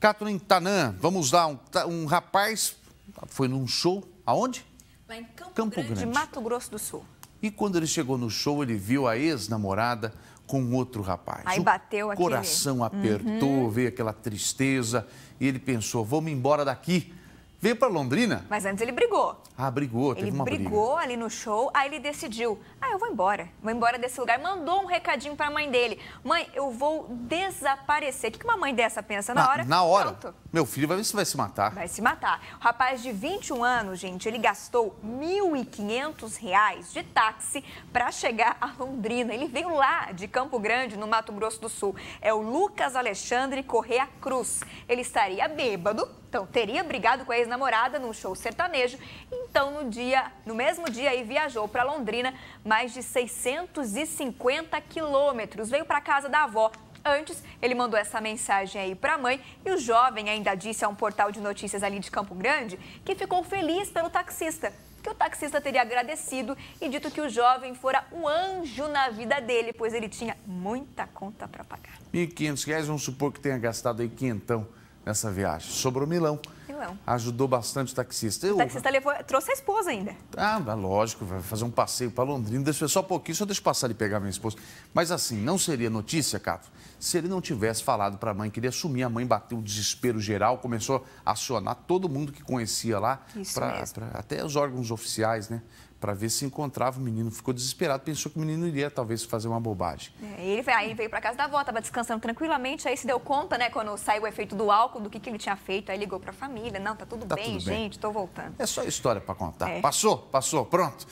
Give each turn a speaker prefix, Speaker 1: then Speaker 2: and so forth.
Speaker 1: Catherine Tanã, vamos lá, um, um, rapaz foi num show, aonde? Lá em Campo, Campo Grande, Grande,
Speaker 2: Mato Grosso do Sul.
Speaker 1: E quando ele chegou no show, ele viu a ex-namorada com outro rapaz. Aí bateu
Speaker 2: aquele... coração apertou,
Speaker 1: uhum. veio aquela tristeza e ele pensou, vou me embora daqui. Veio para Londrina.
Speaker 2: Mas antes ele brigou.
Speaker 1: Ah, brigou, teve ele uma briga. Ele brigou
Speaker 2: ali no show, aí ele decidiu: ah, eu vou embora, vou embora desse lugar. Mandou um recadinho para a mãe dele: mãe, eu vou desaparecer. O que uma mãe dessa pensa na, na hora? Na hora. Pronto.
Speaker 1: Meu filho vai ver se vai se matar. Vai
Speaker 2: se matar. O rapaz de 21 anos, gente, ele gastou R$ 1.500 de táxi para chegar a Londrina. Ele veio lá de Campo Grande, no Mato Grosso do Sul. É o Lucas Alexandre Correa Cruz. Ele estaria bêbado então, teria brigado com a ex-namorada num show sertanejo. Então, no dia, no mesmo dia, aí viajou para Londrina mais de 650 quilômetros. Veio para casa da avó. Antes, ele mandou essa mensagem aí para a mãe e o jovem ainda disse a um portal de notícias ali de Campo Grande que ficou feliz pelo taxista, que o taxista teria agradecido e dito que o jovem fora um anjo na vida dele, pois ele tinha muita conta para pagar.
Speaker 1: R$ 1.500, vamos supor que tenha gastado aí quentão nessa viagem. Sobrou Milão. Milão. Ajudou bastante o taxista. O taxista
Speaker 2: levou, trouxe a esposa ainda.
Speaker 1: Ah, lógico, vai fazer um passeio para Londrina. Deixa eu só um pouquinho, só deixa eu passar ali pegar minha esposa. Mas assim, não seria notícia, Cato, se ele não tivesse falado para a mãe que ele A mãe bateu o desespero geral, começou a acionar todo mundo que conhecia lá, Isso pra, pra, até os órgãos oficiais, né? para ver se encontrava o menino. Ficou desesperado, pensou que o menino iria talvez fazer uma bobagem.
Speaker 2: É, ele, foi aí veio para casa da avó, estava descansando tranquilamente, aí se deu conta, né, quando saiu o efeito do álcool, do que, que ele tinha feito, aí ligou para a família, não, tá tudo tá bem, tudo gente, bem. tô voltando. É só
Speaker 1: história para contar. É. Passou, passou, pronto.